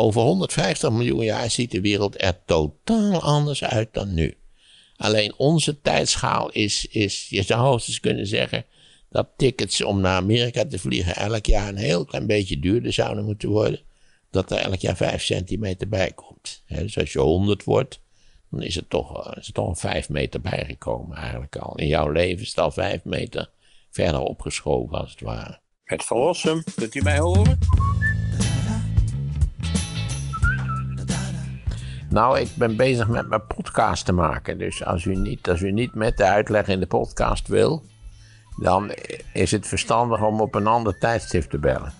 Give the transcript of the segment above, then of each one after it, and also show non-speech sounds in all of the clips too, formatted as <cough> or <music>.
Over 150 miljoen jaar ziet de wereld er totaal anders uit dan nu. Alleen onze tijdschaal is, is je zou hoogstens kunnen zeggen dat tickets om naar Amerika te vliegen elk jaar een heel klein beetje duurder zouden moeten worden. Dat er elk jaar 5 centimeter bij komt. dus als je 100 wordt, dan is er toch, toch 5 meter bijgekomen eigenlijk al. In jouw leven is het al 5 meter verder opgeschoven als het ware. Het verlossen, kunt u mij horen? Nou, ik ben bezig met mijn podcast te maken. Dus als u niet, als u niet met de uitleg in de podcast wil, dan is het verstandig om op een ander tijdstip te bellen.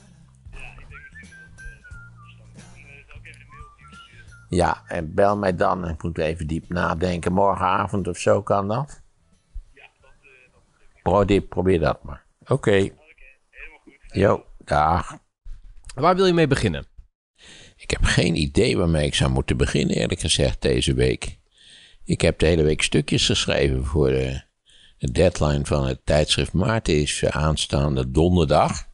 Ja, en bel mij dan. Ik moet even diep nadenken. Morgenavond of zo kan dat? Eh, oh, probeer, probeer dat maar. Oké. Okay. Jo, dag. Waar wil je mee beginnen? Ik heb geen idee waarmee ik zou moeten beginnen, eerlijk gezegd, deze week. Ik heb de hele week stukjes geschreven voor de, deadline van het tijdschrift Maarten is aanstaande donderdag.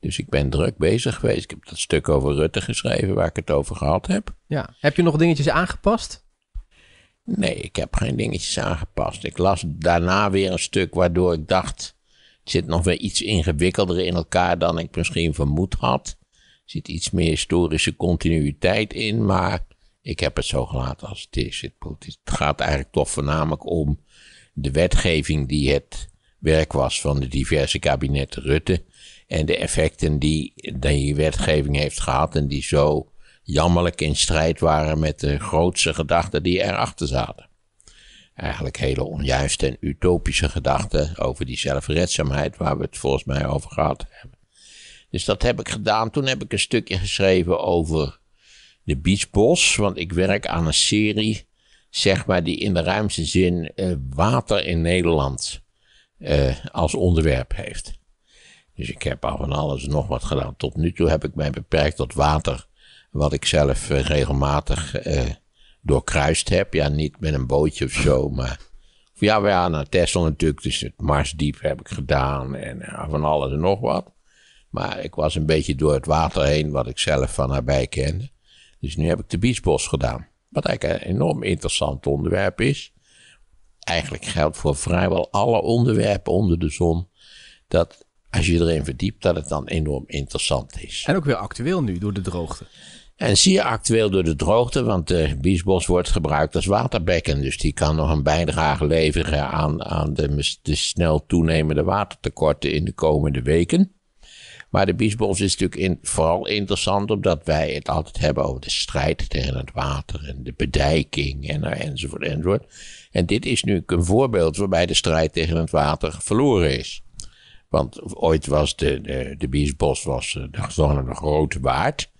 Dus ik ben druk bezig geweest. Ik heb dat stuk over Rutte geschreven waar ik het over gehad heb. Ja. Heb je nog dingetjes aangepast? Nee, ik heb geen dingetjes aangepast. Ik las daarna weer een stuk waardoor ik dacht. Het zit nog weer iets ingewikkelder in elkaar dan ik misschien vermoed had zit iets meer historische continuïteit in, maar ik heb het zo gelaten als het is. Het gaat eigenlijk toch voornamelijk om de wetgeving die het werk was van de diverse kabinetten Rutte en de effecten die die wetgeving heeft gehad en die zo jammerlijk in strijd waren met de grootste gedachten die erachter zaten. Eigenlijk hele onjuiste en utopische gedachten over die zelfredzaamheid waar we het volgens mij over gehad hebben. Dus dat heb ik gedaan. Toen heb ik een stukje geschreven over de Biesbos. Want ik werk aan een serie, zeg maar, die in de ruimste zin eh, water in Nederland eh, als onderwerp heeft. Dus ik heb al van alles nog wat gedaan. Tot nu toe heb ik mij beperkt tot water, wat ik zelf eh, regelmatig doorkruist heb. Ja, niet met een bootje of zo, maar. Ja, we aan naar Tesla natuurlijk, dus het Marsdiep heb ik gedaan en van alles en nog wat. Maar ik was een beetje door het water heen, wat ik zelf van nabij kende. Dus nu heb ik de biesbos gedaan. Wat eigenlijk een enorm interessant onderwerp is. Eigenlijk geldt voor vrijwel alle onderwerpen onder de zon. Dat als je erin verdiept, dat het dan enorm interessant is. En ook weer actueel nu door de droogte. En zeer actueel door de droogte, want de biesbos wordt gebruikt als waterbekken. Dus die kan nog een bijdrage leveren aan, aan de, de snel toenemende watertekorten in de komende weken. Maar de biesbos is natuurlijk in, vooral interessant omdat wij het altijd hebben over de strijd tegen het water en de bedijking en, eh, enzovoort enzovoort. En dit is nu een voorbeeld waarbij de strijd tegen het water verloren is. Want ooit was de, de, de biesbos was eh, de, een grote waard.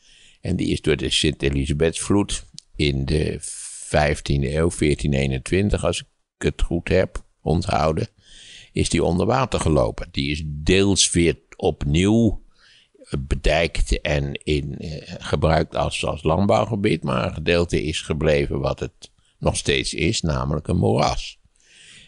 En die is door de sint vloed in de 15e eeuw, 1421 als ik het goed heb onthouden, is die onder water gelopen. Die is deels weer opnieuw bedijkt en in, eh, gebruikt als, als landbouwgebied, maar een gedeelte is gebleven wat het nog steeds is, namelijk een moeras.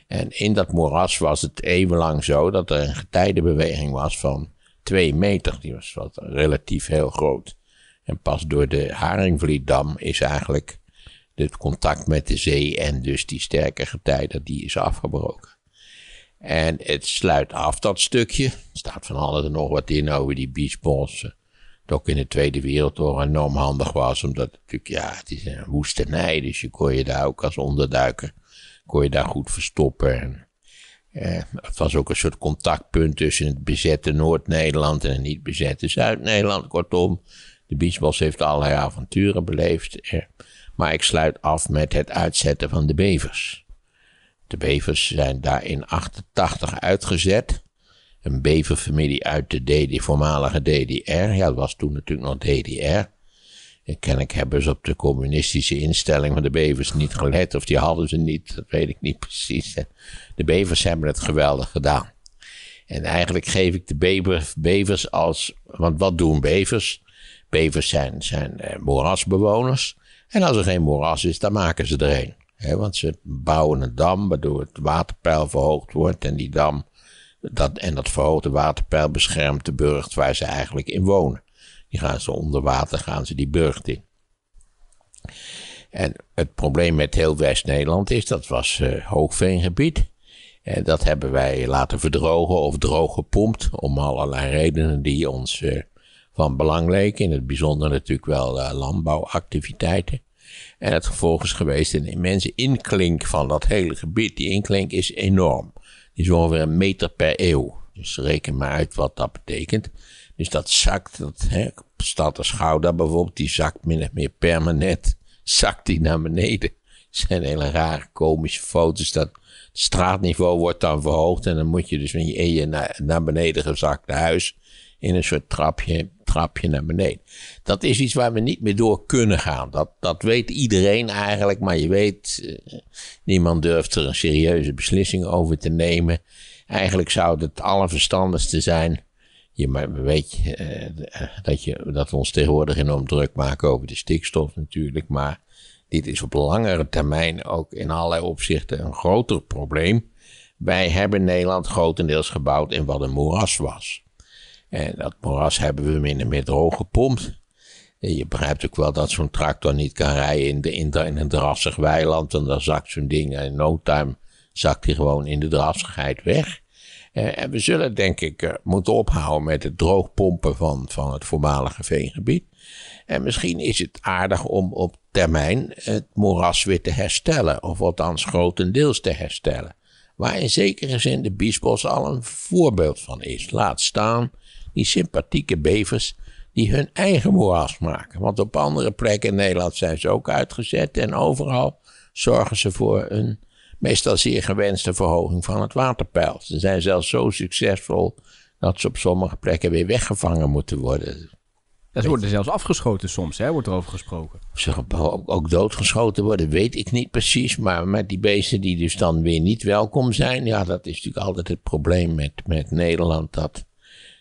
En in dat moeras was het eeuwenlang zo dat er een getijdenbeweging was van twee meter. Die was wat relatief heel groot. En pas door de Haringvlietdam is eigenlijk het contact met de zee en dus die sterke getijden, die is afgebroken. En het sluit af dat stukje. Er staat van alles en nog wat in over die beachballs. Dat ook in de Tweede Wereldoorlog enorm handig was. Omdat het natuurlijk, ja, het is een woestenij. Dus je kon je daar ook als onderduiker, kon je daar goed verstoppen. eh, het was ook een soort contactpunt tussen het bezette Noord-Nederland en het niet bezette Zuid-Nederland. Kortom, de biesbos heeft allerlei avonturen beleefd. Eh. maar ik sluit af met het uitzetten van de bevers. De bevers zijn daar in 88 uitgezet. Een beverfamilie uit de, voormalige DDR. Ja, dat was toen natuurlijk nog DDR. En kennelijk hebben ze dus op de communistische instelling van de bevers niet gelet. Of die hadden ze niet, dat weet ik niet precies. De bevers hebben het geweldig gedaan. En eigenlijk geef ik de bevers als... Want wat doen bevers? Bevers zijn, zijn eh, moerasbewoners. En als er geen moeras is, dan maken ze er een want ze bouwen een dam waardoor het waterpeil verhoogd wordt en die dam dat, en dat verhoogde waterpeil beschermt de burcht waar ze eigenlijk in wonen. Die gaan ze onder water, gaan ze die burcht in. En het probleem met heel West-Nederland is dat was uh, hoogveengebied. En dat hebben wij laten verdrogen of droog gepompt om allerlei redenen die ons eh, van belang leken. In het bijzonder natuurlijk wel eh, landbouwactiviteiten. En het gevolg is geweest een immense inklink van dat hele gebied. Die inklink is enorm. Die is ongeveer een meter per eeuw. Dus reken maar uit wat dat betekent. Dus dat zakt, dat, hè, stad als Gouda bijvoorbeeld, die zakt min of meer permanent. <laughs> Zakt die naar beneden. Het zijn hele rare komische foto's. Dat straatniveau wordt dan verhoogd en dan moet je dus in je naar, naar beneden gezakt. huis in een soort trapje trapje naar beneden. Dat is iets waar we niet meer door kunnen gaan. Dat, dat weet iedereen eigenlijk, maar je weet, eh, niemand durft er een serieuze beslissing over te nemen. Eigenlijk zou het allerverstandigste zijn. Je weet eh, eh, dat, je, dat we ons tegenwoordig enorm druk maken over de stikstof natuurlijk, maar dit is op langere termijn ook in allerlei opzichten een groter probleem. Wij hebben Nederland grotendeels gebouwd in wat een moeras was. En dat moeras hebben we min en meer droog gepompt. Je begrijpt ook wel dat zo'n tractor niet kan rijden in, de, in, de, een drassig weiland. En dan zakt zo'n ding in no time zakt hij gewoon in de drassigheid weg. Eh, en we zullen denk ik eh, moeten ophouden met het droogpompen van, van het voormalige veengebied. En misschien is het aardig om op termijn het moeras weer te herstellen. Of althans grotendeels te herstellen. Waar in zekere zin de Biesbos al een voorbeeld van is. Laat staan die sympathieke bevers die hun eigen moeras maken. Want op andere plekken in Nederland zijn ze ook uitgezet en overal zorgen ze voor een meestal zeer gewenste verhoging van het waterpeil. Ze zijn zelfs zo succesvol dat ze op sommige plekken weer weggevangen moeten worden. Dat ze worden zelfs afgeschoten soms, hè, wordt erover gesproken. Ze ook doodgeschoten worden, weet ik niet precies. Maar met die beesten die dus dan weer niet welkom zijn. Ja, dat is natuurlijk altijd het probleem met, met Nederland. Dat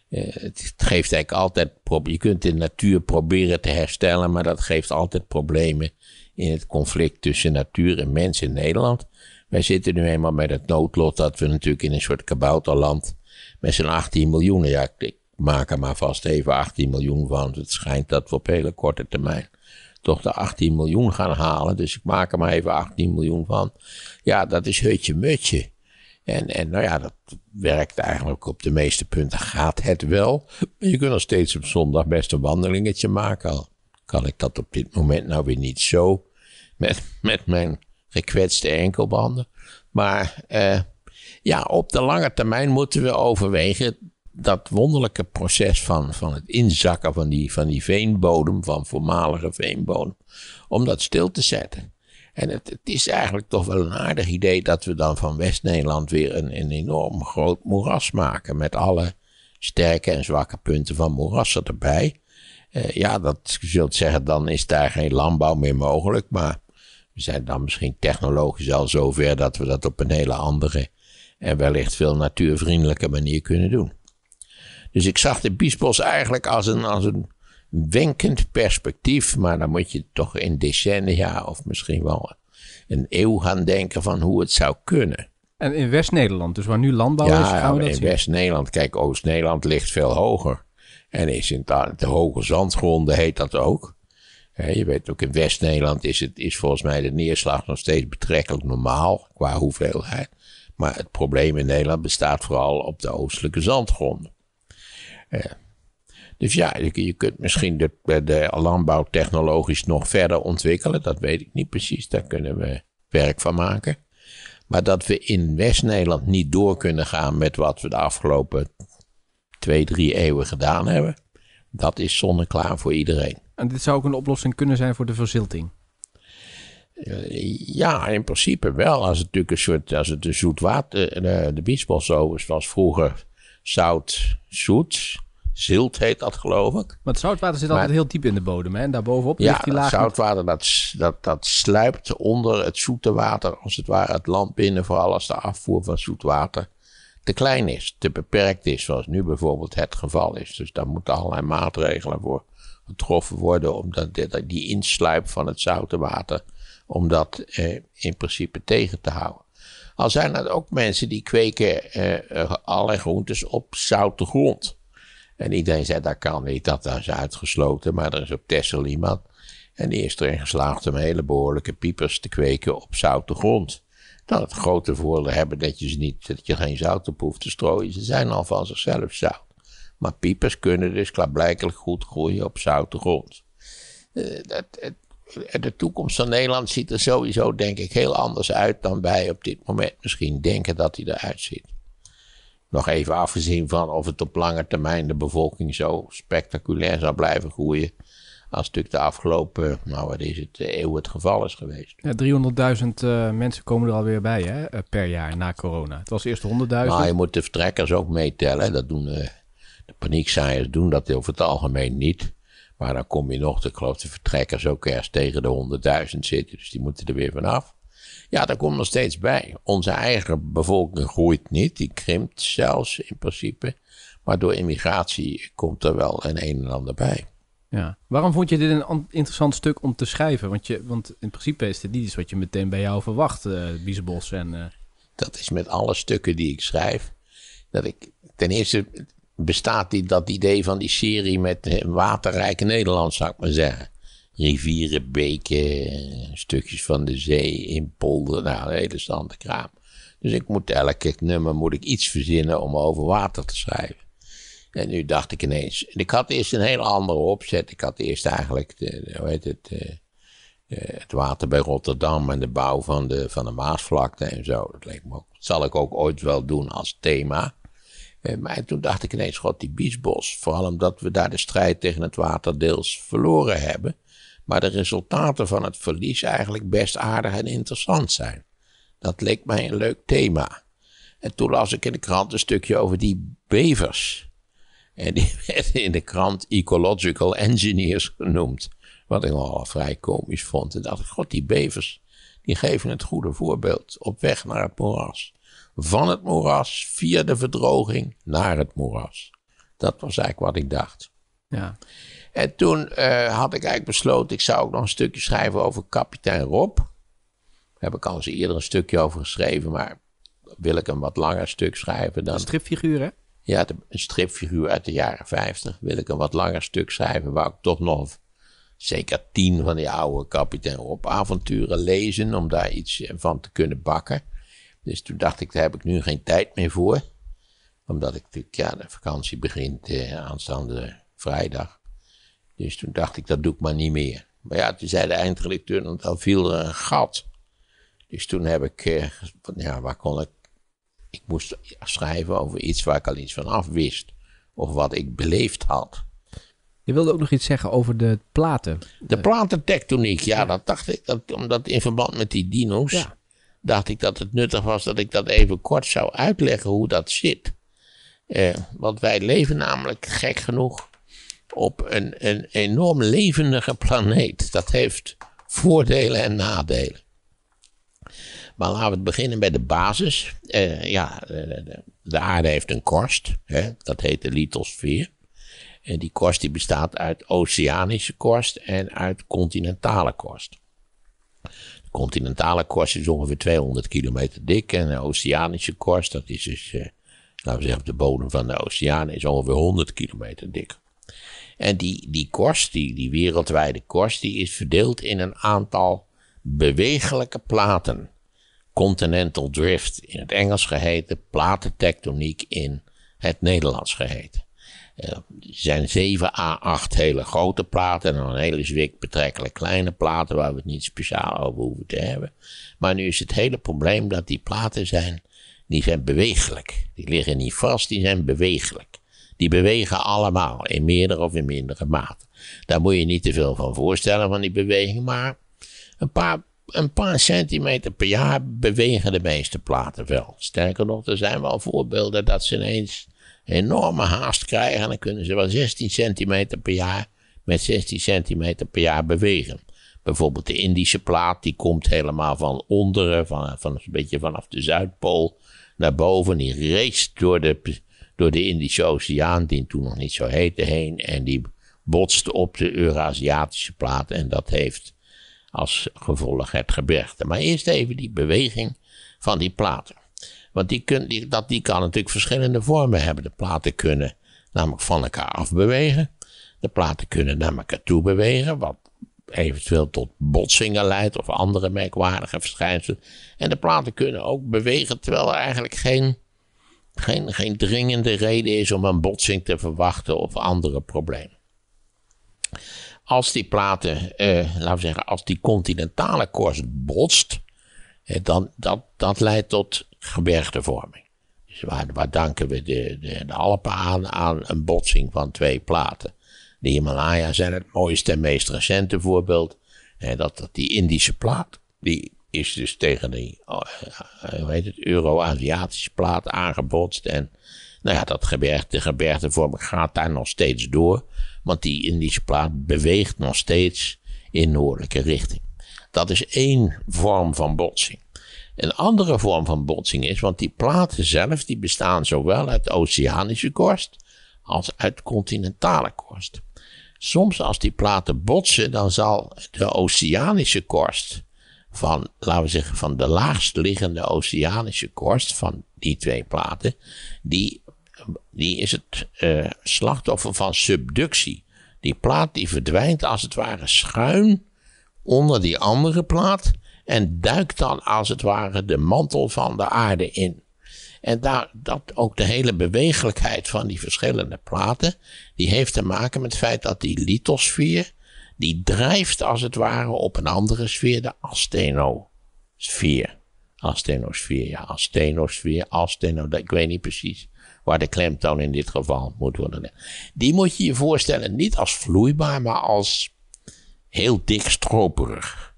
eh, het geeft eigenlijk altijd Je kunt de natuur proberen te herstellen, maar dat geeft altijd problemen in het conflict tussen natuur en mens in Nederland. Wij zitten nu eenmaal met het noodlot dat we natuurlijk in een soort kabouterland met z'n 18 miljoen, ja, ik maak er maar vast even 18 miljoen van. Het schijnt dat we op hele korte termijn toch de 18 miljoen gaan halen. Dus ik maak er maar even 18 miljoen van. Ja, dat is hutje mutje. En, en nou ja, dat werkt eigenlijk op de meeste punten. Gaat het wel? je kunt nog steeds op zondag best een wandelingetje maken. Al kan ik dat op dit moment nou weer niet zo met, met mijn gekwetste enkelbanden. Maar eh, ja, op de lange termijn moeten we overwegen dat wonderlijke proces van, van het inzakken van die, van die veenbodem, van voormalige veenbodem, om dat stil te zetten. En het, is eigenlijk toch wel een aardig idee dat we dan van West-Nederland weer een, een enorm groot moeras maken. Met alle sterke en zwakke punten van moerassen erbij. Eh, ja, dat je zult zeggen, dan is daar geen landbouw meer mogelijk. Maar we zijn dan misschien technologisch al zover dat we dat op een hele andere en wellicht veel natuurvriendelijke manier kunnen doen. Dus ik zag de biesbos eigenlijk als een, als een wenkend perspectief, maar dan moet je toch in decennia of misschien wel een eeuw gaan denken van hoe het zou kunnen. En in West-Nederland, dus waar nu landbouw is, gaan we dat in West-Nederland. Kijk, Oost-Nederland ligt veel hoger. En is in de, hoge zandgronden heet dat ook. je weet ook, in West-Nederland is, het, is volgens mij de neerslag nog steeds betrekkelijk normaal qua hoeveelheid. Maar het probleem in Nederland bestaat vooral op de oostelijke zandgronden. Ja. Eh, dus ja, je, kunt misschien de, de landbouw technologisch nog verder ontwikkelen. Dat weet ik niet precies. Daar kunnen we werk van maken. Maar dat we in West-Nederland niet door kunnen gaan met wat we de afgelopen twee, drie eeuwen gedaan hebben. Dat is zonneklaar voor iedereen. En dit zou ook een oplossing kunnen zijn voor de verzilting? Eh, ja, in principe wel. Als het natuurlijk een soort, als het zoetwater, eh, de, de biesbos zo was vroeger zout, zoet. Zilt heet dat, geloof ik. Maar het zoutwater zit altijd heel diep in de bodem. Hè? En daarbovenop ja, ligt die laag... Ja, zoutwater dat, dat, dat sluipt onder het zoete water, als het ware het land binnen. Vooral als de afvoer van zoet water te klein is, te beperkt is. Zoals nu bijvoorbeeld het geval is. Dus daar moeten allerlei maatregelen voor getroffen worden. Om dat, die insluip van het zoute water, om dat eh, in principe tegen te houden. Al zijn er ook mensen die kweken eh, eh allerlei groentes op zoute grond. En iedereen zei, dat kan niet, dat is uitgesloten. Maar er is op Tessel iemand. En die is erin geslaagd om hele behoorlijke piepers te kweken op zoute grond. Dat nou, het grote voordeel hebben dat je, ze niet, dat je geen zout op hoeft te strooien. Ze zijn al van zichzelf zout. Maar piepers kunnen dus klaarblijkelijk goed groeien op zoute grond. Eh, de toekomst van Nederland ziet er sowieso, denk ik, heel anders uit dan wij op dit moment misschien denken dat hij eruit ziet. Nog even afgezien van of het op lange termijn de bevolking zo spectaculair zou blijven groeien. Als natuurlijk de afgelopen, nou wat is het, eh, eeuw het geval is geweest. Ja, 300.000 eh, mensen komen er alweer bij hè, eh, per jaar na corona. Het was eerst 100.000. Nou, je moet de vertrekkers ook meetellen. Dat doen de paniekzaaiers doen dat over het algemeen niet. Maar dan kom je nog, ik geloof de vertrekkers ook ergens tegen de 100.000 zitten. Dus die moeten er weer vanaf. Ja, daar komt nog steeds bij. Onze eigen bevolking groeit niet, die krimpt zelfs in principe. Maar door immigratie komt er wel een een en ander bij. Ja. Waarom vond je dit een interessant stuk om te schrijven? Want, je, want in principe is dit niet iets wat je meteen bij jou verwacht, uh, En, eh, Dat is met alle stukken die ik schrijf. Dat ik, ten eerste bestaat die, dat idee van die serie met eh, waterrijke Nederland, zou ik maar zeggen rivieren, beken, stukjes van de zee, in polder, nou, een hele stande kraam. Dus ik moet elke nummer moet ik iets verzinnen om over water te schrijven. En nu dacht ik ineens, ik had eerst een heel andere opzet. Ik had eerst eigenlijk, de, hoe heet het, eh, eh, het water bij Rotterdam en de bouw van de, van de Maasvlakte en zo. Dat leek me ook, dat zal ik ook ooit wel doen als thema. Eh, maar toen dacht ik ineens, god, die biesbos. Vooral omdat we daar de strijd tegen het water deels verloren hebben maar de resultaten van het verlies eigenlijk best aardig en interessant zijn. Dat leek mij een leuk thema. En toen las ik in de krant een stukje over die bevers. En die <laughs> werden in de krant Ecological Engineers genoemd. Wat ik al vrij komisch vond. En dacht ik, god, die bevers, die geven het goede voorbeeld. Op weg naar het moeras. Van het moeras, via de verdroging, naar het moeras. Dat was eigenlijk wat ik dacht. Ja. En toen eh, had ik eigenlijk besloten, ik zou ook nog een stukje schrijven over kapitein Rob. Daar heb ik al eens eerder een stukje over geschreven, maar wil ik een wat langer stuk schrijven dan... Een stripfiguur, hè? Ja, een stripfiguur uit de jaren 50. Wil ik een wat langer stuk schrijven, waar ik toch nog zeker tien van die oude kapitein Rob avonturen lezen, om daar iets eh, van te kunnen bakken. Dus toen dacht ik, daar heb ik nu geen tijd meer voor. Omdat ik natuurlijk, ja, de vakantie begint eh, aanstaande vrijdag. Dus toen dacht ik, dat doe ik maar niet meer. Maar ja, toen zei de eindredacteur, dan viel er een gat. Dus toen heb ik, eh, ja, waar kon ik? Ik moest schrijven over iets waar ik al iets van af wist. Of wat ik beleefd had. Je wilde ook nog iets zeggen over de platen. De eh, platentectoniek, ja, ja. dat dacht ik. Dat, omdat in verband met die dino's, dacht ik dat het nuttig was dat ik dat even kort zou uitleggen hoe dat zit. Eh, want wij leven namelijk gek genoeg op een, een enorm levendige planeet. Dat heeft voordelen en nadelen. Maar laten we beginnen bij de basis. Eh, ja, eh, de aarde heeft een korst, hè? dat heet de lithosfeer. En die korst die bestaat uit oceanische korst en uit continentale korst. De continentale korst is ongeveer 200 kilometer dik en de oceanische korst, dat is dus, eh, laten we zeggen, de bodem van de oceaan, is ongeveer 100 kilometer dik. En die, die korst, die, die wereldwijde korst, die is verdeeld in een aantal bewegelijke platen. Continental drift in het Engels geheten, platentectoniek in het Nederlands geheten. Eh, er zijn 7 à 8 hele grote platen en een hele zwik betrekkelijk kleine platen waar we het niet speciaal over hoeven te hebben. Maar nu is het hele probleem dat die platen zijn, die zijn bewegelijk. Die liggen niet vast, die zijn bewegelijk. Die bewegen allemaal, in meerdere of in mindere mate. Daar moet je niet te veel van voorstellen, van die beweging, maar een paar, een paar centimeter per jaar bewegen de meeste platen wel. Sterker nog, er zijn wel voorbeelden dat ze ineens enorme haast krijgen en dan kunnen ze wel 16 centimeter per jaar met 16 centimeter per jaar bewegen. Bijvoorbeeld de Indische plaat, die komt helemaal van onderen, van, van een beetje vanaf de Zuidpool naar boven. Die race door de door de Indische Oceaan, die toen nog niet zo heette, heen. En die botst op de Eurasiatische plaat en dat heeft als gevolg het gebergte. Maar eerst even die beweging van die platen. Want die, kun, die, dat, die kan natuurlijk verschillende vormen hebben. De platen kunnen namelijk van elkaar afbewegen. De platen kunnen naar elkaar toe bewegen, wat eventueel tot botsingen leidt of andere merkwaardige verschijnselen. En de platen kunnen ook bewegen terwijl er eigenlijk geen geen, geen dringende reden is om een botsing te verwachten of andere problemen. Als die platen, eh, laten we zeggen, als die continentale korst botst, eh, dan dat, dat leidt tot gebergtevorming. Dus waar, waar danken we de, de, de Alpen aan? Aan een botsing van twee platen. De Himalaya zijn het mooiste en meest recente voorbeeld. Eh, dat, dat die Indische plaat, die is dus tegen die, oh, eh, hoe heet het, Euro-Aziatische plaat aangebotst. En nou ja, dat gebergte, gebergtevorming gaat daar nog steeds door. Want die Indische plaat beweegt nog steeds in noordelijke richting. Dat is één vorm van botsing. Een andere vorm van botsing is, want die platen zelf die bestaan zowel uit oceanische korst als uit continentale korst. Soms als die platen botsen, dan zal de oceanische korst van, laten we zeggen, van de laagst liggende oceanische korst van die twee platen, die, die is het eh, slachtoffer van subductie. Die plaat die verdwijnt als het ware schuin onder die andere plaat en duikt dan als het ware de mantel van de aarde in. En daar, dat ook de hele bewegelijkheid van die verschillende platen, die heeft te maken met het feit dat die lithosfeer, die drijft als het ware op een andere sfeer, de astenosfeer. Astenosfeer, ja, astenosfeer, asteno, ik weet niet precies waar de klemtoon in dit geval moet worden. Die moet je je voorstellen, niet als vloeibaar, maar als heel dik stroperig.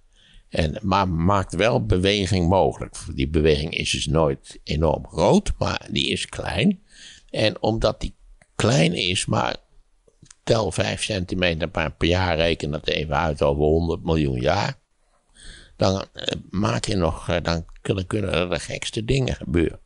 En, maar maakt wel beweging mogelijk. Die beweging is dus nooit enorm groot, maar die is klein. En omdat die klein is, maar tel 5 centimeter per, jaar, reken dat even uit over 100 miljoen jaar. Dan eh, maak je nog, eh, dan kunnen, er de gekste dingen gebeuren.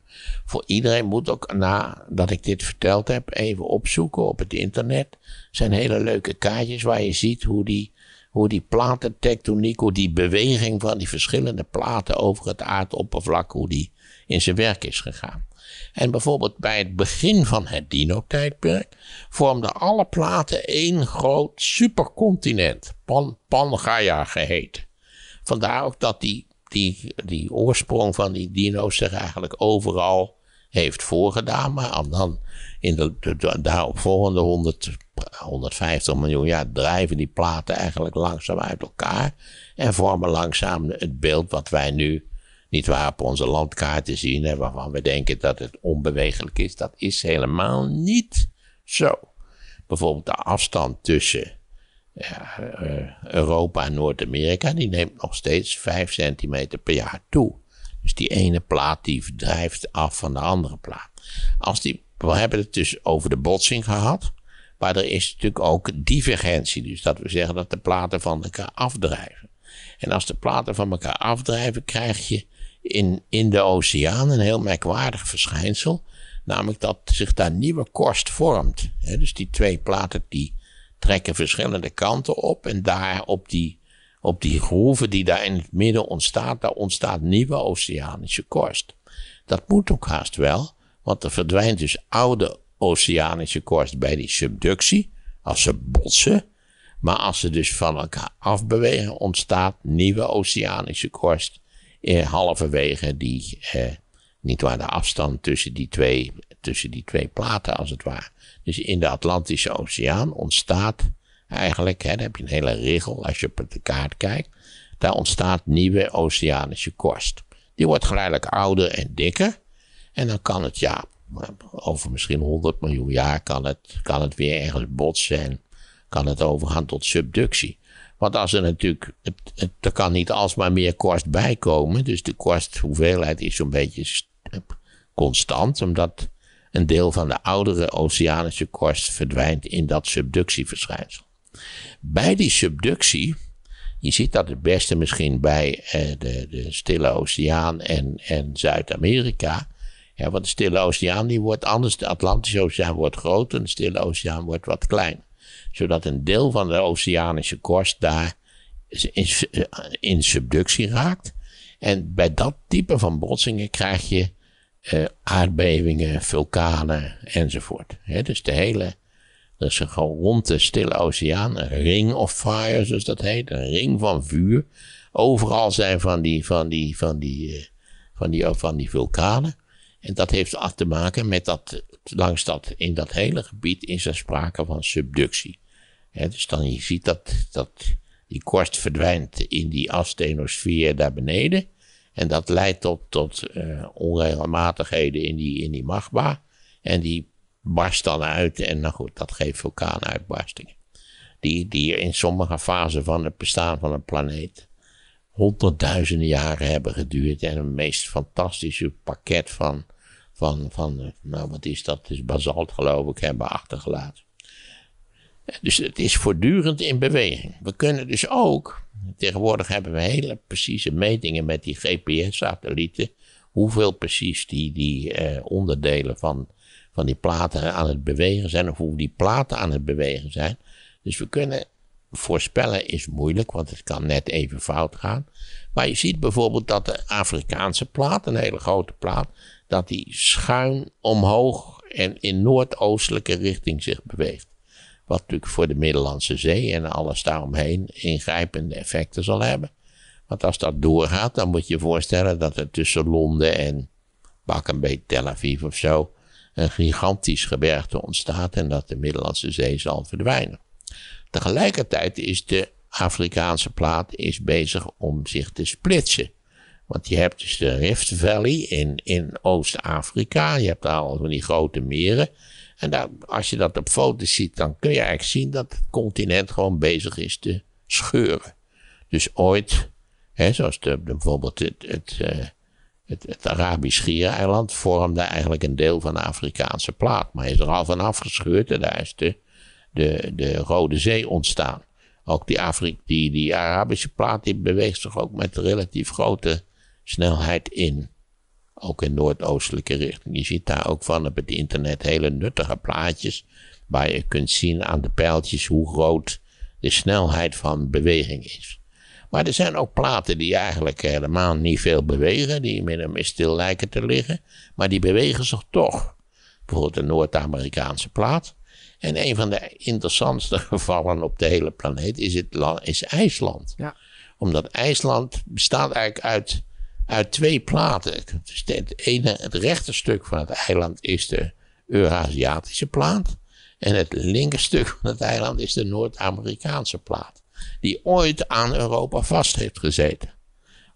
Voor iedereen moet ook nadat ik dit verteld heb, even opzoeken op het internet. Er zijn hele leuke kaartjes waar je ziet hoe die, hoe die platentectoniek, hoe die beweging van die verschillende platen over het aardoppervlak, hoe die in zijn werk is gegaan. En bijvoorbeeld bij het begin van het dino-tijdperk vormden alle platen één groot supercontinent, Pan Pangaea geheet. Vandaar ook dat die, die, die oorsprong van die dino's zich eigenlijk overal heeft voorgedaan, maar dan in de, de, de daaropvolgende 100, 150 miljoen jaar drijven die platen eigenlijk langzaam uit elkaar en vormen langzaam het beeld wat wij nu niet waar op onze landkaarten zien, hè, waarvan we denken dat het onbewegelijk is. Dat is helemaal niet zo. Bijvoorbeeld de afstand tussen ja, eh, Europa en Noord-Amerika, die neemt nog steeds 5 centimeter per jaar toe. Dus die ene plaat die drijft af van de andere plaat. Als die, we hebben het dus over de botsing gehad. Maar er is natuurlijk ook divergentie. Dus dat we zeggen dat de platen van elkaar afdrijven. En als de platen van elkaar afdrijven, krijg je in, in de oceaan een heel merkwaardig verschijnsel. Namelijk dat zich daar nieuwe korst vormt. dus die twee platen die trekken verschillende kanten op. En daar op die, op die groeven die daar in het midden ontstaat, daar ontstaat nieuwe oceanische korst. Dat moet ook haast wel, want er verdwijnt dus oude oceanische korst bij die subductie. Als ze botsen, maar als ze dus van elkaar afbewegen, ontstaat nieuwe oceanische korst eh, halverwege die, eh, niet waar, de afstand tussen die, twee, tussen die twee platen als het ware. Dus in de Atlantische Oceaan ontstaat eigenlijk, hè, dan heb je een hele regel als je op de kaart kijkt, daar ontstaat nieuwe oceanische korst. Die wordt geleidelijk ouder en dikker. En dan kan het, ja, over misschien 100 miljoen jaar kan het, kan het weer ergens botsen en kan het overgaan tot subductie. Want als er natuurlijk, het, er kan niet alsmaar meer kost bijkomen. Dus de kosthoeveelheid is zo'n beetje constant, omdat een deel van de oudere oceanische korst verdwijnt in dat subductieverschijnsel. Bij die subductie, je ziet dat het beste misschien bij eh, de, de, Stille Oceaan en, en Zuid-Amerika. want de Stille Oceaan die wordt anders, de Atlantische Oceaan wordt groter en de Stille Oceaan wordt wat kleiner zodat een deel van de oceanische korst daar in, in subductie raakt. En bij dat type van botsingen krijg je eh, aardbevingen, vulkanen enzovoort. dus de hele, dat is gewoon rond de stille oceaan, een ring of fire zoals dat heet, een ring van vuur. Overal zijn van die, van die, van die, eh, van die, oh, van die vulkanen. En dat heeft te maken met dat, langs dat, in dat hele gebied is er sprake van subductie dus dan je ziet dat, dat die korst verdwijnt in die astenosfeer daar beneden. En dat leidt tot, tot eh, onregelmatigheden in die, in die magma. En die barst dan uit. En nou goed, dat geeft vulkaanuitbarstingen. Die, die in sommige fasen van het bestaan van een planeet honderdduizenden jaren hebben geduurd. En een meest fantastische pakket van, van, van nou wat is dat, Is basalt geloof ik, hebben achtergelaten. Dus het is voortdurend in beweging. We kunnen dus ook, tegenwoordig hebben we hele precieze metingen met die GPS-satellieten, hoeveel precies die, die eh, onderdelen van, van die platen aan het bewegen zijn, of hoe die platen aan het bewegen zijn. Dus we kunnen voorspellen is moeilijk, want het kan net even fout gaan. Maar je ziet bijvoorbeeld dat de Afrikaanse plaat, een hele grote plaat, dat die schuin omhoog en in noordoostelijke richting zich beweegt. Wat natuurlijk voor de Middellandse Zee en alles daaromheen ingrijpende effecten zal hebben. Want als dat doorgaat, dan moet je je voorstellen dat er tussen Londen en Bakkenbeet, Tel Aviv of zo, een gigantisch gebergte ontstaat en dat de Middellandse Zee zal verdwijnen. Tegelijkertijd is de Afrikaanse plaat is bezig om zich te splitsen. Want je hebt dus de Rift Valley in, in Oost-Afrika, je hebt daar al van die grote meren. En als je dat op foto's ziet, dan kun je eigenlijk zien dat het continent gewoon bezig is te scheuren. Dus ooit, zoals de, bijvoorbeeld het, eh, het, het, Arabisch Schiereiland, vormde eigenlijk een deel van de Afrikaanse plaat. Maar is er al van afgescheurd en daar is de, de, Rode Zee ontstaan. Ook die, die, die Arabische plaat die beweegt zich ook met relatief grote snelheid in ook in noordoostelijke richting. Je ziet daar ook van op het internet hele nuttige plaatjes, waar je kunt zien aan de pijltjes hoe groot de snelheid van beweging is. Maar er zijn ook platen die eigenlijk helemaal niet veel bewegen, die of meer stil lijken te liggen, maar die bewegen zich toch. Bijvoorbeeld de Noord-Amerikaanse plaat. En een van de interessantste <laughs> gevallen op de hele planeet is, het is IJsland. Ja. Omdat IJsland bestaat eigenlijk uit uit twee platen. Het, ene, het rechterstuk van het eiland is de Eurasiatische plaat. En het linkerstuk van het eiland is de Noord-Amerikaanse plaat. Die ooit aan Europa vast heeft gezeten.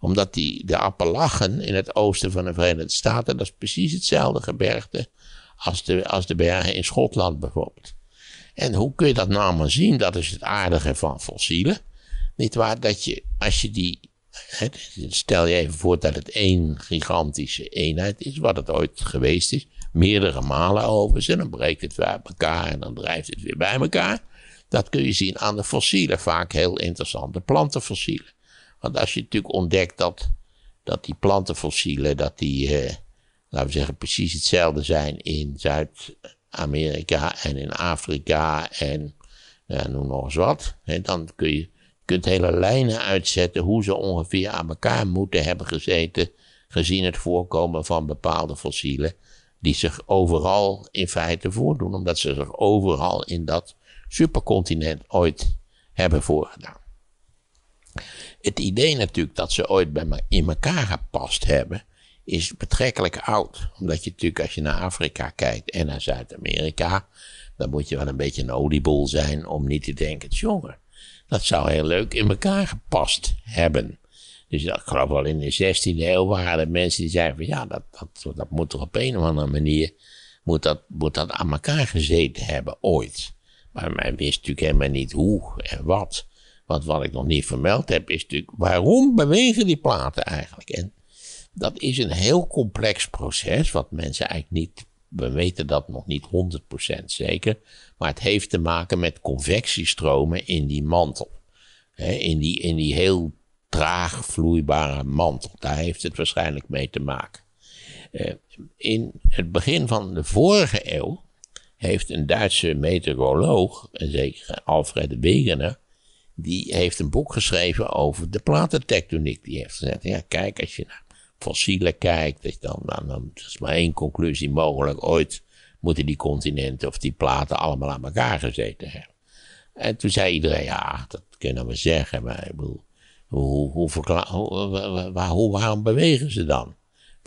Omdat die, de Appalachen in het oosten van de Verenigde Staten, dat is precies hetzelfde gebergte als de, als de bergen in Schotland bijvoorbeeld. En hoe kun je dat nou maar zien? Dat is het aardige van fossielen. Niet waar? Dat je, als je die stel je even voor dat het één gigantische eenheid is, wat het ooit geweest is. Meerdere malen overigens. En dan breekt het weer uit elkaar en dan drijft het weer bij elkaar. Dat kun je zien aan de fossielen. Vaak heel interessante plantenfossielen. Want als je natuurlijk ontdekt dat, dat die plantenfossielen, dat die, eh, laten we zeggen, precies hetzelfde zijn in Zuid-Amerika en in Afrika en noem nog eens wat. dan kun je kunt hele lijnen uitzetten hoe ze ongeveer aan elkaar moeten hebben gezeten, gezien het voorkomen van bepaalde fossielen, die zich overal in feite voordoen, omdat ze zich overal in dat supercontinent ooit hebben voorgedaan. Het idee natuurlijk dat ze ooit bij in elkaar gepast hebben, is betrekkelijk oud. Omdat je natuurlijk als je naar Afrika kijkt en naar Zuid-Amerika, dan moet je wel een beetje een oliebol zijn om niet te denken, jonger. Dat zou heel leuk in elkaar gepast hebben. Dus ik geloof wel in de 16e eeuw waren er mensen die zeiden van ja, dat, dat, dat moet toch op een of andere manier, moet dat, moet dat aan elkaar gezeten hebben ooit. Maar men wist natuurlijk helemaal niet hoe en wat. Want wat ik nog niet vermeld heb is natuurlijk waarom bewegen die platen eigenlijk? En dat is een heel complex proces wat mensen eigenlijk niet we weten dat nog niet 100% zeker, maar het heeft te maken met convectiestromen in die mantel. in, die, in die heel traag vloeibare mantel. Daar heeft het waarschijnlijk mee te maken. Eh, in het begin van de vorige eeuw heeft een Duitse meteoroloog, een zekere Alfred Wegener, die heeft een boek geschreven over de platentectoniek. Die heeft gezegd, ja kijk, als je naar fossielen kijkt, dan, nou, dan, dan is maar één conclusie mogelijk. Ooit moeten die continenten of die platen allemaal aan elkaar gezeten hebben. En toen zei iedereen, ja, dat kunnen we zeggen, maar ik bedoel, hoe, hoe, hoe, waar, hoe, waarom bewegen ze dan?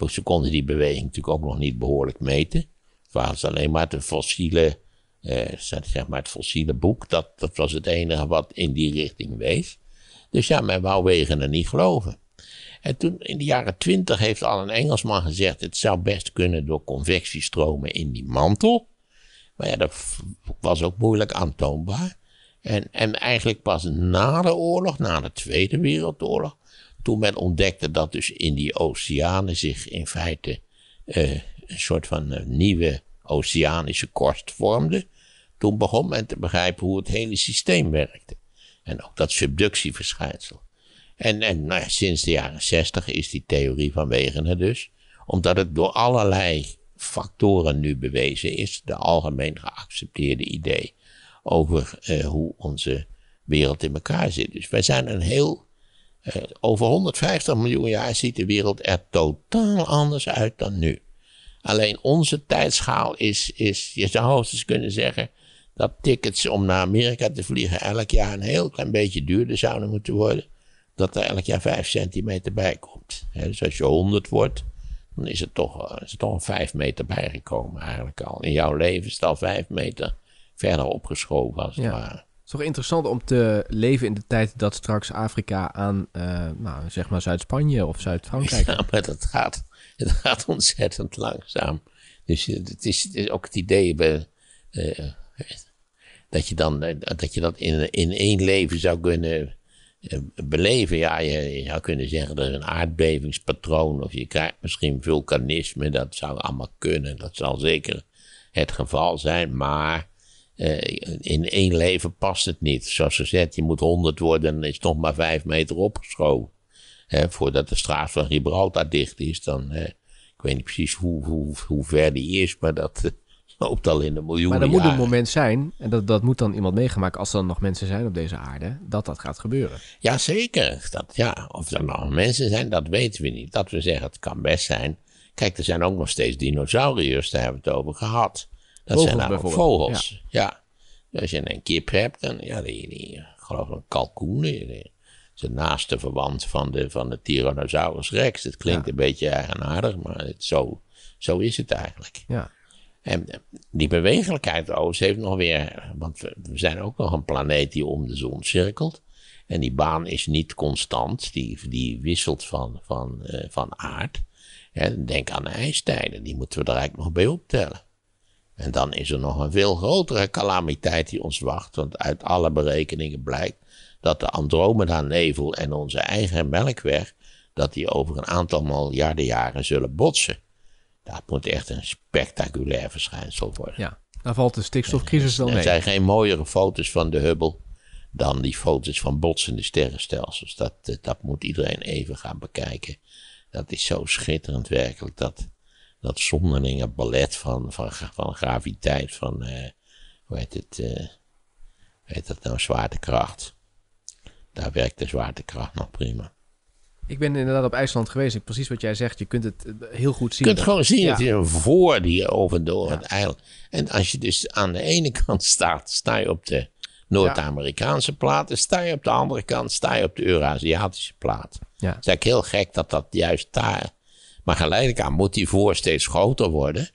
Ze konden die beweging natuurlijk ook nog niet behoorlijk meten. Het ze alleen maar de fossiele, eh, zeg maar het fossiele boek, dat, dat was het enige wat in die richting wees. Dus ja, men wou wegen er niet geloven. En toen in de jaren twintig heeft al een Engelsman gezegd: het zou best kunnen door convectiestromen in die mantel. Maar ja, dat was ook moeilijk aantoonbaar. En, en eigenlijk pas na de oorlog, na de Tweede Wereldoorlog, toen men ontdekte dat dus in die oceanen zich in feite eh, een soort van eh, nieuwe oceanische korst vormde. Toen begon men te begrijpen hoe het hele systeem werkte. En ook dat subductieverschijnsel. En, en nou sinds de jaren zestig is die theorie van Wegener dus, omdat het door allerlei factoren nu bewezen is, de algemeen geaccepteerde idee over eh, hoe onze wereld in elkaar zit. Dus wij zijn een heel, eh, over 150 miljoen jaar ziet de wereld er totaal anders uit dan nu. Alleen onze tijdschaal is, is je zou hoogstens kunnen zeggen, dat tickets om naar Amerika te vliegen elk jaar een heel klein beetje duurder zouden moeten worden dat er elk jaar 5 centimeter bij komt. dus als je 100 wordt, dan is het toch, eh, is er 5 meter bijgekomen eigenlijk al. In jouw leven is het al 5 meter verder opgeschoven als het ja. ware. Het is toch interessant om te leven in de tijd dat straks Afrika aan, eh, nou, zeg maar Zuid-Spanje of Zuid-Frankrijk... <laughs> Ja, maar dat gaat, het gaat ontzettend langzaam. Dus het is, is ook het idee eh, dat, je dan, dat je dat in, in één leven zou kunnen eh, beleven. Ja, je, zou kunnen zeggen dat is een aardbevingspatroon of je krijgt misschien vulkanisme, dat zou allemaal kunnen, dat zal zeker het geval zijn, maar eh, in één leven past het niet. Zoals gezegd, je moet honderd worden en is nog maar vijf meter opgeschoven. Hè, voordat de straat van Gibraltar dicht is, dan, ik weet niet precies hoe, hoe, hoe ver die is, maar dat, loopt al in de miljoenen Maar er moet een moment zijn, en dat, dat moet dan iemand meegemaakt... als er dan nog mensen zijn op deze aarde, dat dat gaat gebeuren. Jazeker. Dat, ja. Of er nog mensen zijn, dat weten we niet. Dat we zeggen, het kan best zijn. Kijk, er zijn ook nog steeds dinosauriërs, daar hebben we het over gehad. Dat zijn namelijk vogels. Ja. Dus als je een kip hebt, dan ja, die, die geloof ik een kalkoen. is de naaste verwant van de, van de Tyrannosaurus rex. Het klinkt een beetje eigenaardig, maar het, zo, zo is het eigenlijk. Ja. En die bewegelijkheid trouwens heeft nog weer, want we, zijn ook nog een planeet die om de zon cirkelt. En die baan is niet constant, die, die wisselt van, van, eh, van aard. denk aan de ijstijden, die moeten we er eigenlijk nog bij optellen. En dan is er nog een veel grotere calamiteit die ons wacht, want uit alle berekeningen blijkt dat de Andromeda-nevel en onze eigen melkweg, dat die over een aantal miljarden jaren zullen botsen. Dat moet echt een spectaculair verschijnsel worden. Ja, daar valt de stikstofcrisis wel mee. Er zijn geen mooiere foto's van de Hubble dan die foto's van botsende sterrenstelsels. Dat, eh, dat moet iedereen even gaan bekijken. Dat is zo schitterend werkelijk, dat, dat zonderlinge ballet van, van, van graviteit, van, eh, hoe heet het, eh, hoe heet dat nou, zwaartekracht. Daar werkt de zwaartekracht nog prima. Ik ben inderdaad op IJsland geweest. precies wat jij zegt. Je kunt het eh, heel goed zien. Je kunt gewoon zien. dat je een voor die over door ja. het eiland. En als je dus aan de ene <laughs> kant staat, sta je op de Noord-Amerikaanse plaat. En sta je op de andere kant, sta je op de Eurasiatische plaat. Ja. Het is eigenlijk heel gek dat dat juist daar... Maar geleidelijk aan moet die voor steeds groter worden.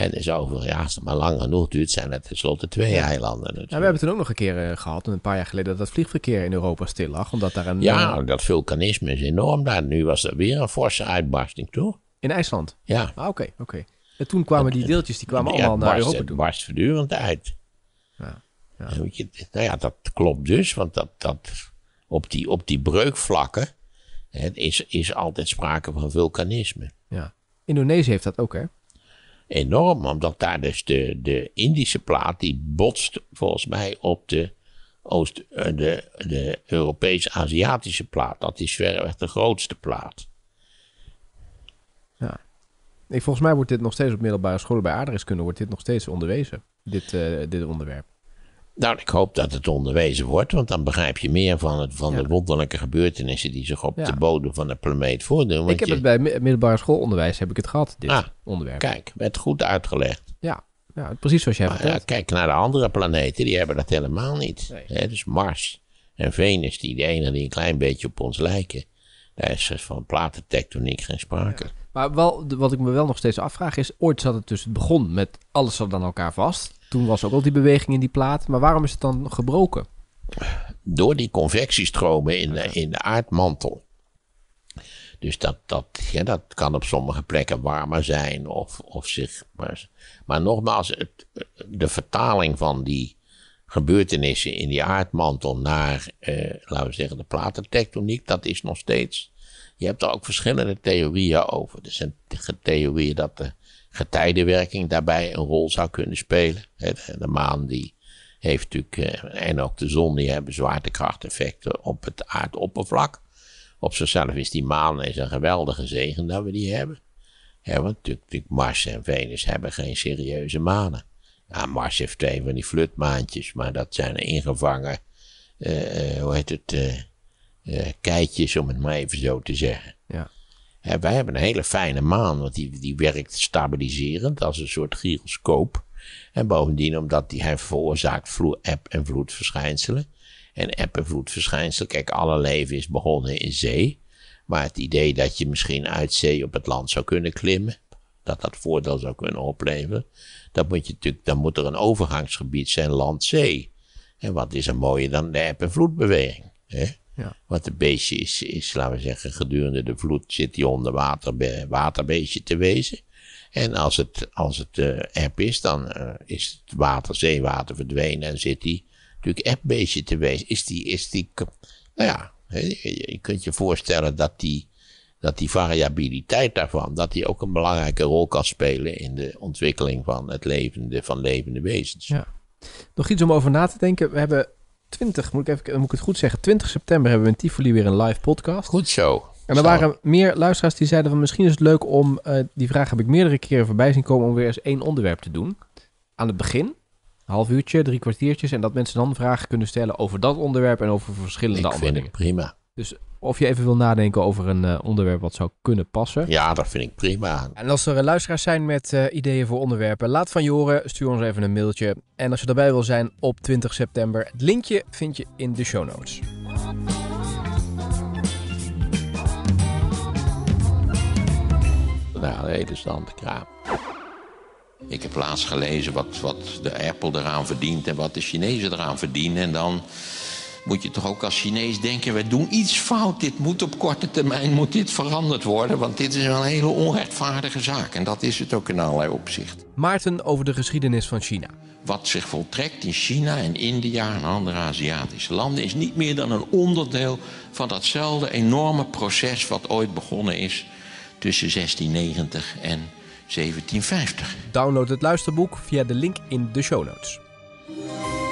En is over ja, als het maar lang genoeg duurt, zijn het tenslotte twee eilanden. Ja, we hebben het er ook nog een keer uh, gehad, een paar jaar geleden, dat het vliegverkeer in Europa stil lag. Omdat daar een, ja, eh, dat vulkanisme is enorm daar. Nu was er weer een forse uitbarsting, toch? In IJsland? Ja. Ah, oké, oké. En toen kwamen die deeltjes, die kwamen allemaal naar Europa toe. Het barst voortdurend uit. Ja, Je, nou ja, dat klopt dus, want dat, dat, op, die, op die breukvlakken hè, is, is altijd sprake van vulkanisme. Ja. Indonesië heeft dat ook, hè? enorm, omdat daar dus de, de Indische plaat, die botst volgens mij op de, Oost, eh, de, de Europees-Aziatische plaat. Dat is verreweg de grootste plaat. Ja. Ik, volgens mij wordt dit nog steeds op middelbare scholen bij aardrijkskunde, wordt dit nog steeds onderwezen, dit, eh, dit onderwerp. Nou, ik hoop dat het onderwezen wordt, want dan begrijp je meer van, het, van de wonderlijke gebeurtenissen die zich op de bodem van de planeet voordoen. Ik heb het bij middelbare schoolonderwijs heb ik het gehad, dit ah, onderwerp. Kijk, werd goed uitgelegd. Ja, ja precies zoals jij hebt ja, Kijk naar de andere planeten, die hebben dat helemaal niet. dus Mars en Venus, die de ene die een klein beetje op ons lijken. Daar is van platentectoniek geen sprake. Maar wel, wat ik me wel nog steeds afvraag is, ooit zat het dus, het begon met alles zat aan elkaar vast. Toen was ook al die beweging in die plaat. Maar waarom is het dan gebroken? Door die convectiestromen in, de, in de aardmantel. Dus dat, dat, ja, dat kan op sommige plekken warmer zijn of, of zich. Maar, maar nogmaals, het, de vertaling van die gebeurtenissen in die aardmantel naar, eh, laten we zeggen, de platentectoniek, dat is nog steeds. Je hebt er ook verschillende theorieën over. Er zijn theorieën dat de getijdenwerking daarbij een rol zou kunnen spelen. De maan die heeft natuurlijk, eh, en ook de zon, die hebben zwaartekrachteffecten op het aardoppervlak. Op zichzelf is die maan is een geweldige zegen dat we die hebben. Ja, want natuurlijk Mars en Venus hebben geen serieuze manen. Ja, Mars heeft twee van die flutmaantjes, maar dat zijn ingevangen, eh, eh, hoe heet het, uh, keitjes om het maar even zo te zeggen. Ja wij hebben een hele fijne maan, want die, die werkt stabiliserend als een soort gyroscoop. En bovendien, omdat die, hij veroorzaakt vloer, eb- en vloedverschijnselen. En eb- en vloedverschijnsel, kijk, alle leven is begonnen in zee. Maar het idee dat je misschien uit zee op het land zou kunnen klimmen, dat dat voordeel zou kunnen opleveren, dat moet je natuurlijk, dan moet er een overgangsgebied zijn, land-zee. En wat is er mooier dan de eb- en vloedbeweging? Hè? Ja. Want een beestje is, is, laten we zeggen, gedurende de vloed zit hij onder water, waterbeestje te wezen. En als het, als het uh, is, dan eh, is het water, zeewater verdwenen en zit hij natuurlijk appbeestje beestje te wezen. Is die, is die, nou ja, je kunt je voorstellen dat die, dat die variabiliteit daarvan, dat die ook een belangrijke rol kan spelen in de ontwikkeling van het levende, van levende wezens. Ja. Nog iets om over na te denken. We hebben 20, moet ik, even, moet ik het goed zeggen, 20 september hebben we in Tivoli weer een live podcast. Goed zo. En er waren meer luisteraars die zeiden van misschien is het leuk om, eh, die vraag heb ik meerdere keren voorbij zien komen, om weer eens één onderwerp te doen. Aan het begin, een half uurtje, drie kwartiertjes, en dat mensen dan vragen kunnen stellen over dat onderwerp en over verschillende ik andere vind dingen. prima. Dus of je even wil nadenken over een eh, onderwerp wat zou kunnen passen. Ja, dat vind ik prima. En als er eh, luisteraars zijn met eh, ideeën voor onderwerpen, laat van je horen. Stuur ons even een mailtje. En als je erbij wil zijn op 20 september, het linkje vind je in de show notes. Nou, de hele stand kraam. Ik heb laatst gelezen wat, wat de Apple eraan verdient en wat de Chinezen eraan verdienen. En dan moet je toch ook als Chinees denken: we doen iets fout. Dit moet op korte termijn moet dit veranderd worden, want dit is een hele onrechtvaardige zaak. En dat is het ook in allerlei opzichten. Maarten over de geschiedenis van China. Wat zich voltrekt in China en India en andere Aziatische landen is niet meer dan een onderdeel van datzelfde enorme proces wat ooit begonnen is tussen 1690 en 1750. Download het luisterboek via de link in de show notes.